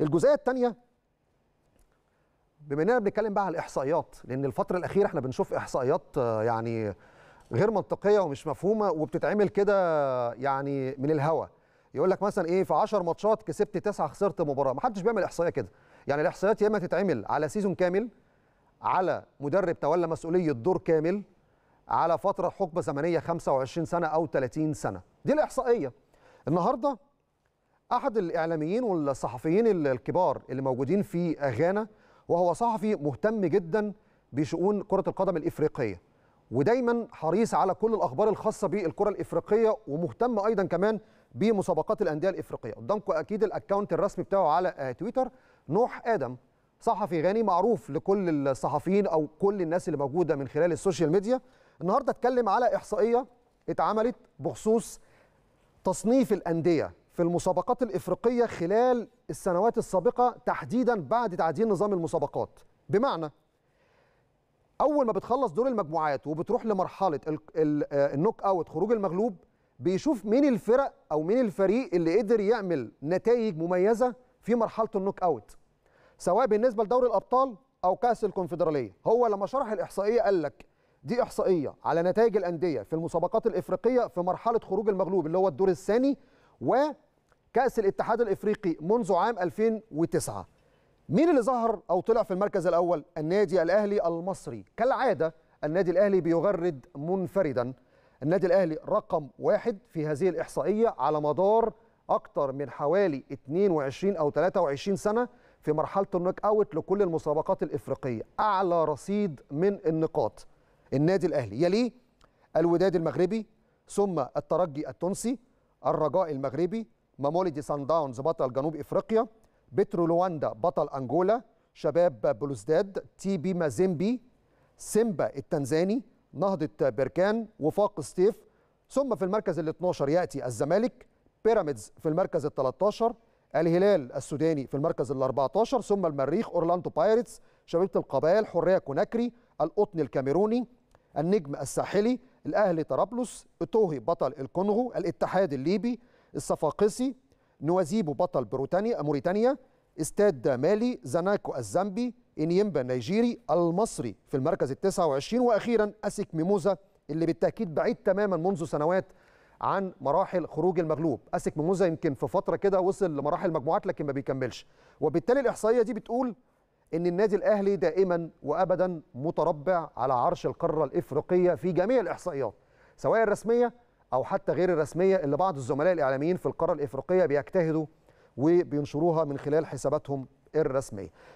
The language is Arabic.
الجزئيه الثانيه بما اننا بنتكلم بقى على الاحصائيات لان الفتره الاخيره احنا بنشوف احصائيات آه، يعني غير منطقيه ومش مفهومه وبتتعمل كده يعني من الهوا يقول لك مثلا ايه في 10 ماتشات كسبت 9 خسرت مباراه ما حدش بيعمل احصائيه كده يعني الاحصائيات يا اما تتعمل على سيزون كامل على مدرب تولى مسؤوليه دور كامل على فتره حقبه زمنيه 25 سنه او 30 سنه دي الاحصائيه النهارده احد الاعلاميين والصحفيين الكبار اللي موجودين في غانا وهو صحفي مهتم جدا بشؤون كره القدم الافريقيه ودايما حريص على كل الاخبار الخاصه بالكره الافريقيه ومهتم ايضا كمان بمسابقات الانديه الافريقيه قدامكم اكيد الاكونت الرسمي بتاعه على آه، تويتر نوح ادم صحفي غاني معروف لكل الصحفيين او كل الناس اللي موجوده من خلال السوشيال ميديا النهارده اتكلم على احصائيه اتعملت بخصوص تصنيف الانديه في المسابقات الإفريقية خلال السنوات السابقة تحديدا بعد تعديل نظام المسابقات بمعنى أول ما بتخلص دور المجموعات وبتروح لمرحلة آه، النوك أوت خروج المغلوب بيشوف مين الفرق أو مين الفريق اللي قدر يعمل نتائج مميزة في مرحلة النوك أوت سواء بالنسبة لدوري الأبطال أو كأس الكونفدرالية هو لما شرح الإحصائية قال لك دي إحصائية على نتائج الأندية في المسابقات الإفريقية في مرحلة خروج المغلوب اللي هو الدور الثاني وكأس الاتحاد الإفريقي منذ عام 2009 مين اللي ظهر أو طلع في المركز الأول النادي الأهلي المصري كالعادة النادي الأهلي بيغرد منفردا النادي الأهلي رقم واحد في هذه الإحصائية على مدار أكثر من حوالي 22 أو 23 سنة في مرحلة النوك أوت لكل المسابقات الإفريقية أعلى رصيد من النقاط النادي الأهلي يليه الوداد المغربي ثم الترجي التونسي الرجاء المغربي مامولدي سان داونز بطل جنوب افريقيا بترو لواندا بطل انجولا شباب بلوزداد تي بي مازيمبي سيمبا التنزاني نهضه بركان وفاق ستيف ثم في المركز ال 12 ياتي الزمالك بيراميدز في المركز ال 13 الهلال السوداني في المركز ال 14 ثم المريخ اورلاندو بايرتس شبيبه القبائل حريه كوناكري القطن الكاميروني النجم الساحلي الأهلي طرابلس إتوهي بطل الكونغو الاتحاد الليبي الصفاقسي نوازيبو بطل بروتانيا موريتانيا استاد مالي زاناكو الزامبي انيمبا نيجيري المصري في المركز ال 29 واخيرا اسك ميموزا اللي بالتاكيد بعيد تماما منذ سنوات عن مراحل خروج المغلوب اسك ميموزا يمكن في فتره كده وصل لمراحل مجموعات لكن ما بيكملش وبالتالي الاحصائيه دي بتقول ان النادي الاهلي دائما وابدا متربع على عرش القاره الافريقيه في جميع الاحصائيات سواء الرسميه او حتى غير الرسميه اللي بعض الزملاء الاعلاميين في القاره الافريقيه بيجتهدوا وبينشروها من خلال حساباتهم الرسميه